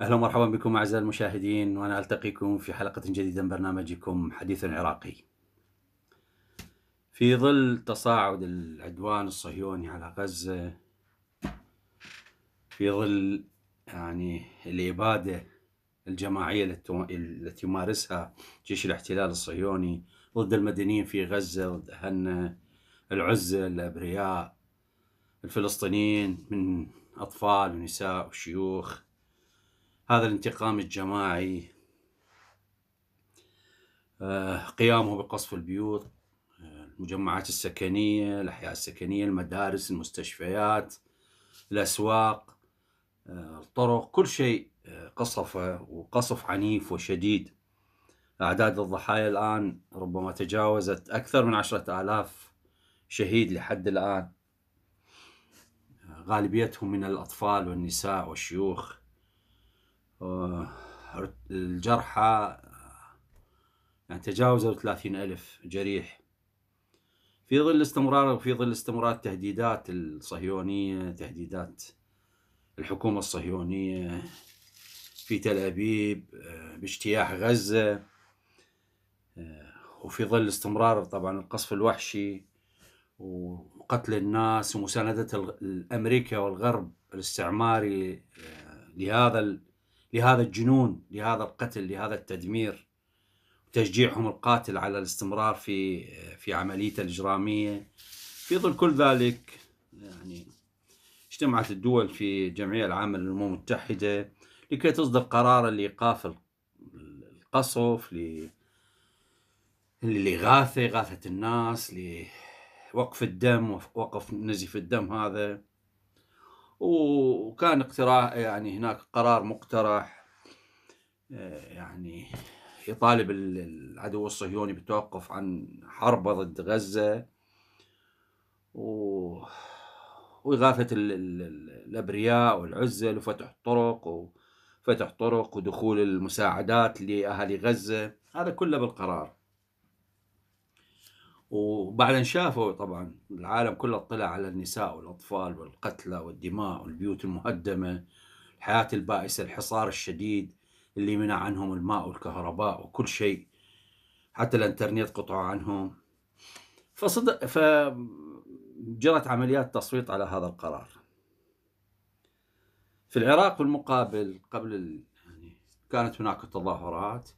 اهلا ومرحبا بكم اعزائي المشاهدين وانا التقيكم في حلقه جديده من برنامجكم حديث عراقي. في ظل تصاعد العدوان الصهيوني على غزه في ظل يعني الإبادة الجماعية التي يمارسها جيش الاحتلال الصهيوني ضد المدنيين في غزة ضد أهلنا العزة الأبرياء الفلسطينيين من أطفال ونساء وشيوخ هذا الانتقام الجماعي آه، قيامه بقصف البيوت آه، المجمعات السكنية الأحياء السكنية المدارس المستشفيات الأسواق آه، الطرق كل شيء آه، قصفه وقصف عنيف وشديد أعداد الضحايا الآن ربما تجاوزت أكثر من عشرة آلاف شهيد لحد الآن آه، غالبيتهم من الأطفال والنساء والشيوخ الجرحى يعني تجاوزوا ثلاثين ألف جريح في ظل استمرار في ظل استمرار تهديدات الصهيونية تهديدات الحكومة الصهيونية في تل أبيب آه، باجتياح غزة آه، وفي ظل استمرار طبعا القصف الوحشي وقتل الناس ومساندة الأمريكا والغرب الاستعماري آه، لهذا لهذا الجنون لهذا القتل لهذا التدمير تشجيعهم القاتل على الاستمرار في في عمليته الإجرامية في ظل كل ذلك يعني اجتمعت الدول في الجمعية العامة للأمم المتحدة لكي تصدر قرار لإيقاف القصف ل للإغاثة إغاثة الناس لوقف الدم وقف نزف الدم هذا وكان اقتراح يعني هناك قرار مقترح آه، يعني يطالب العدو الصهيوني بالتوقف عن حربه ضد غزة و وإغاثة الأبرياء والعزل وفتح الطرق وفتح طرق ودخول المساعدات لأهالي غزة هذا كله بالقرار وبعدين شافوا طبعا العالم كله اطلع على النساء والأطفال والقتلى والدماء والبيوت المهدمة الحياة البائسة الحصار الشديد اللي منع عنهم الماء والكهرباء وكل شيء حتى الانترنت قطعوا عنهم فصدق ف جرت عمليات تصويت على هذا القرار في العراق بالمقابل قبل ال... يعني كانت هناك تظاهرات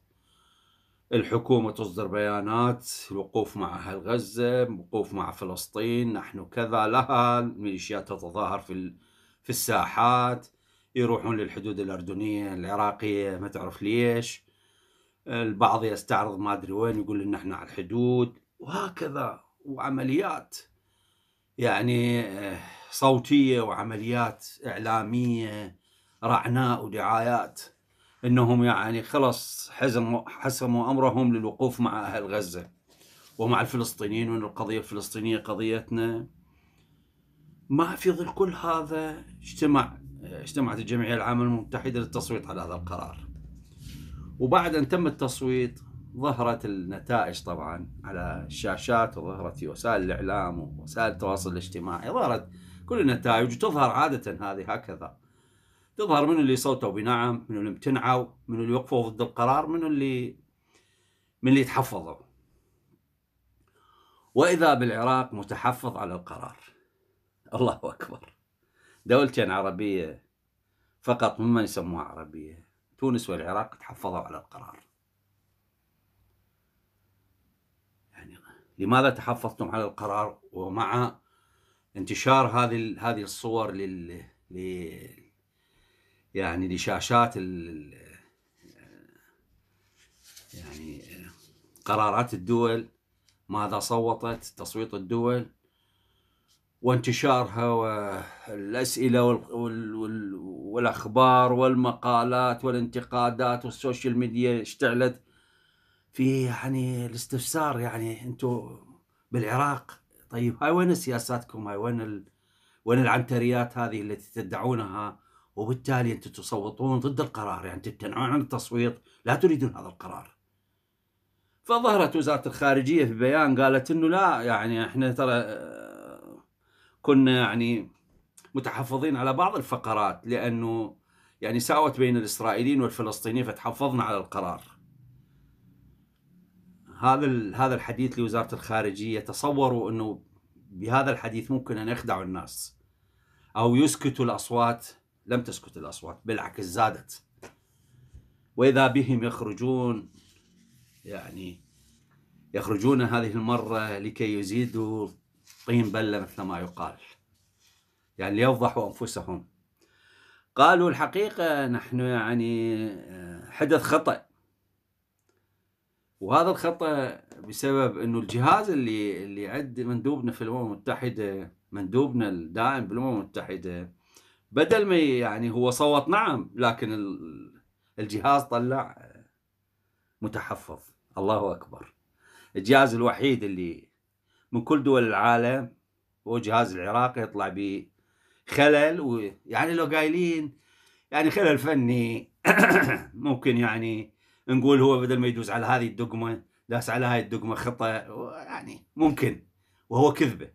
الحكومة تصدر بيانات الوقوف مع أهل غزة وقوف مع فلسطين نحن كذا لها الميليشيات تتظاهر في ال... في الساحات يروحون للحدود الأردنية العراقية ما تعرف ليش البعض يستعرض ما أدري وين يقول إن إحنا على الحدود وهكذا وعمليات يعني آه، صوتيه وعمليات اعلاميه رعناء ودعايات انهم يعني خلص حزموا حسموا امرهم للوقوف مع اهل غزه ومع الفلسطينيين وان القضيه الفلسطينيه قضيتنا ما في ظل كل هذا اجتمع اجتمعت الجمعيه العامه المتحده للتصويت على هذا القرار وبعد ان تم التصويت ظهرت النتائج طبعا على الشاشات وظهرت في وسائل الإعلام ووسائل التواصل الاجتماعي ظهرت كل النتائج وتظهر عادة هذه هكذا تظهر من اللي صوتوا بنعم من اللي امتنعوا من اللي وقفوا ضد القرار من اللي من اللي تحفظوا وإذا بالعراق متحفظ على القرار الله أكبر دولتين عربية فقط ممن يسموها عربية تونس والعراق تحفظوا على القرار لماذا تحفظتم على القرار ومع انتشار هذه هذه الصور لل يعني لشاشات ال يعني قرارات الدول ماذا صوتت تصويت الدول وانتشارها والأسئلة والأخبار والمقالات والانتقادات والسوشيال ميديا اشتعلت في يعني الاستفسار يعني انتم بالعراق طيب هاي وين سياساتكم هاي وين ال... وين العنتريات هذه التي تدعونها وبالتالي انتم تصوتون ضد القرار يعني تمتنعون عن التصويت لا تريدون هذا القرار فظهرت وزاره الخارجيه في بيان قالت انه لا يعني احنا ترى آه، كنا يعني متحفظين على بعض الفقرات لانه يعني ساوت بين الاسرائيليين والفلسطينيين فتحفظنا على القرار هذا هذا الحديث لوزاره الخارجيه تصوروا انه بهذا الحديث ممكن ان يخدعوا الناس او يسكتوا الاصوات لم تسكت الاصوات بالعكس زادت واذا بهم يخرجون يعني يخرجون هذه المره لكي يزيدوا طين بله مثل ما يقال يعني ليفضحوا انفسهم قالوا الحقيقه نحن يعني آه، حدث خطأ وهذا الخطا بسبب انه الجهاز اللي اللي عند مندوبنا في الامم المتحده مندوبنا الدائم بالامم المتحده بدل ما يعني هو صوت نعم لكن الجهاز طلع متحفظ الله اكبر الجهاز الوحيد اللي من كل دول العالم هو جهاز العراق يطلع خلل ويعني لو قايلين يعني خلل فني ممكن يعني نقول هو بدل ما يدوز على هذه الدقمه داس على هاي الدقمه خطا يعني ممكن وهو كذبه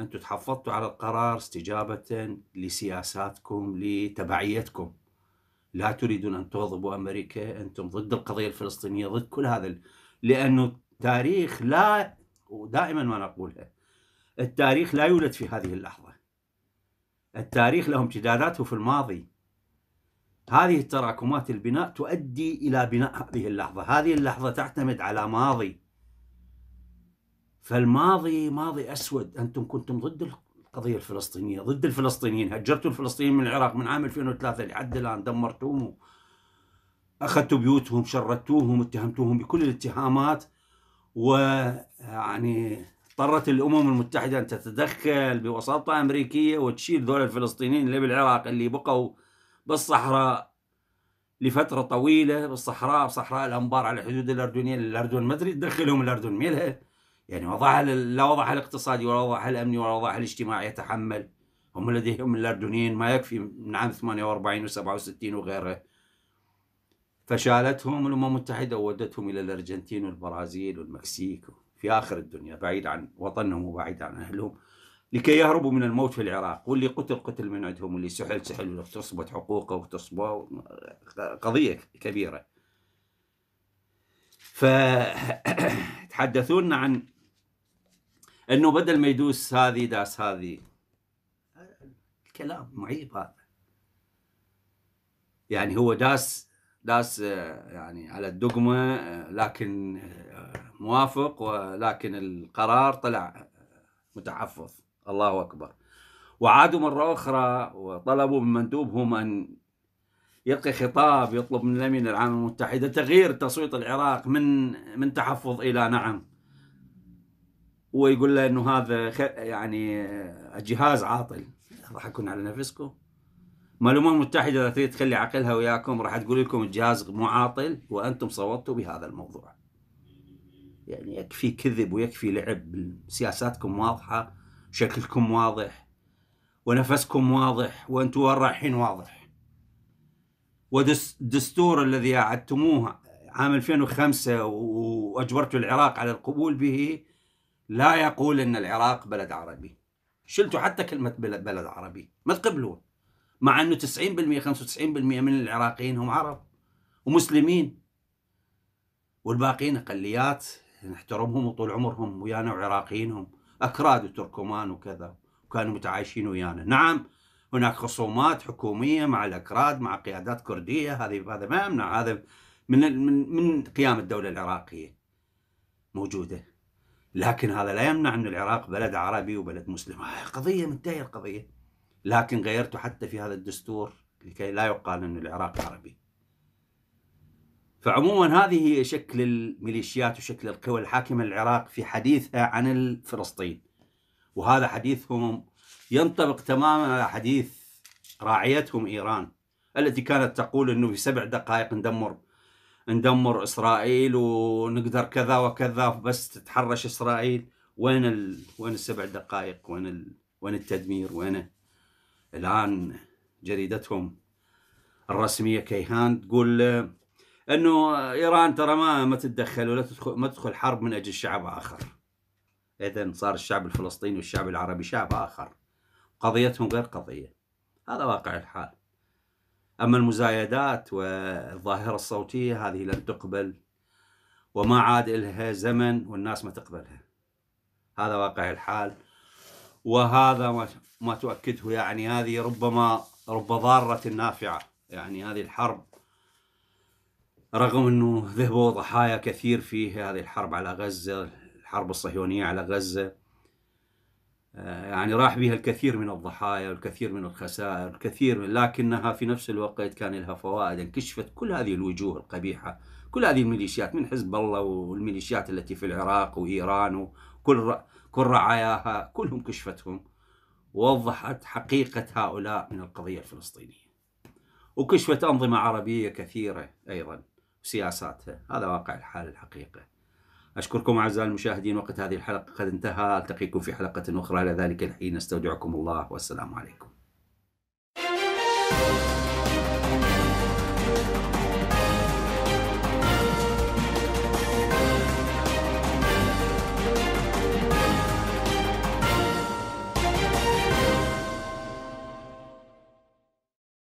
انتم تحفظتوا على القرار استجابه لسياساتكم لتبعيتكم لا تريدون ان تغضبوا امريكا انتم ضد القضيه الفلسطينيه ضد كل هذا لانه التاريخ لا ودائما ما نقولها التاريخ لا يولد في هذه اللحظه التاريخ له امتداداته في الماضي هذه التراكمات البناء تؤدي إلى بناء هذه اللحظة هذه اللحظة تعتمد على ماضي فالماضي ماضي أسود أنتم كنتم ضد القضية الفلسطينية ضد الفلسطينيين هجرتوا الفلسطينيين من العراق من عام 2003 لحد الآن دمرتوهم أخذتوا بيوتهم شردتوهم اتهمتوهم بكل الاتهامات ويعني اضطرت الامم المتحده ان تتدخل بوساطه امريكيه وتشيل ذول الفلسطينيين اللي بالعراق اللي بقوا بالصحراء لفترة طويلة بالصحراء بصحراء الأنبار على حدود الأردنية الأردن ما تريد تدخلهم الأردن ميلها يعني وضعها لا وضعها الاقتصادي ولا وضعها الأمني ولا وضعها الاجتماعي يتحمل هم لديهم الأردنيين ما يكفي من عام 48 و67 وغيره فشالتهم الأمم المتحدة وودتهم إلى الأرجنتين والبرازيل والمكسيك في آخر الدنيا بعيد عن وطنهم وبعيد عن أهلهم لكي يهربوا من الموت في العراق واللي قتل قتل من عندهم واللي سحل سحل واغتصبت حقوقه وتصبوا قضية كبيرة فتحدثونا عن انه بدل ما يدوس هذه داس هذه الكلام معيب هذا يعني هو داس داس آه، يعني على الدقمة آه، لكن آه، موافق ولكن القرار طلع متحفظ الله أكبر وعادوا مرة أخرى وطلبوا من مندوبهم أن يلقي خطاب يطلب من الأمين العام المتحدة تغيير تصويت العراق من من تحفظ إلى نعم ويقول له أنه هذا يعني الجهاز عاطل راح أكون على نفسكم ما الأمم المتحدة إذا تريد تخلي عقلها وياكم راح تقول لكم الجهاز مو عاطل وأنتم صوتوا بهذا الموضوع يعني يكفي كذب ويكفي لعب سياساتكم واضحة شكلكم واضح ونفسكم واضح وأنتم وين رايحين واضح والدستور الذي أعدتموه عام 2005 وأجبرتوا العراق على القبول به لا يقول أن العراق بلد عربي شلتوا حتى كلمة بلد, بلد عربي ما تقبلوه مع أنه 90% 95% من العراقيين هم عرب ومسلمين والباقيين أقليات نحترمهم وطول عمرهم ويانا وعراقيينهم أكراد وتركمان وكذا وكانوا متعايشين ويانا نعم هناك خصومات حكومية مع الأكراد مع قيادات كردية هذه هذا ما يمنع هذا من من من قيام الدولة العراقية موجودة لكن هذا لا يمنع أن العراق بلد عربي وبلد مسلم آه، قضية منتهية القضية لكن غيرته حتى في هذا الدستور لكي لا يقال أن العراق عربي فعموما هذه هي شكل الميليشيات وشكل القوى الحاكمة العراق في حديثها عن فلسطين وهذا حديثهم ينطبق تماما على حديث راعيتهم إيران التي كانت تقول أنه في سبع دقائق ندمر ندمر إسرائيل ونقدر كذا وكذا بس تتحرش إسرائيل وين ال... وين السبع دقائق وين ال... وين التدمير وين الآن جريدتهم الرسمية كيهان تقول انه ايران ترى ما ما تتدخل ولا تدخل ما تدخل حرب من اجل شعب اخر. اذا صار الشعب الفلسطيني والشعب العربي شعب اخر. قضيتهم غير قضيه. هذا واقع الحال. اما المزايدات والظاهره الصوتيه هذه لن تقبل وما عاد لها زمن والناس ما تقبلها. هذا واقع الحال وهذا ما تؤكده يعني هذه ربما رب ضاره نافعه يعني هذه الحرب رغم انه ذهبوا ضحايا كثير في هذه الحرب على غزة الحرب الصهيونية على غزة آه، يعني راح بها الكثير من الضحايا والكثير من الخسائر الكثير من لكنها في نفس الوقت كان لها فوائد انكشفت كل هذه الوجوه القبيحة كل هذه الميليشيات من حزب الله والميليشيات التي في العراق وإيران وكل كل رعاياها كلهم كشفتهم ووضحت حقيقة هؤلاء من القضية الفلسطينية وكشفت أنظمة عربية كثيرة أيضا وسياساتها هذا واقع الحال الحقيقة أشكركم أعزائي المشاهدين وقت هذه الحلقة قد انتهى ألتقيكم في حلقة أخرى إلى ذلك الحين أستودعكم الله والسلام عليكم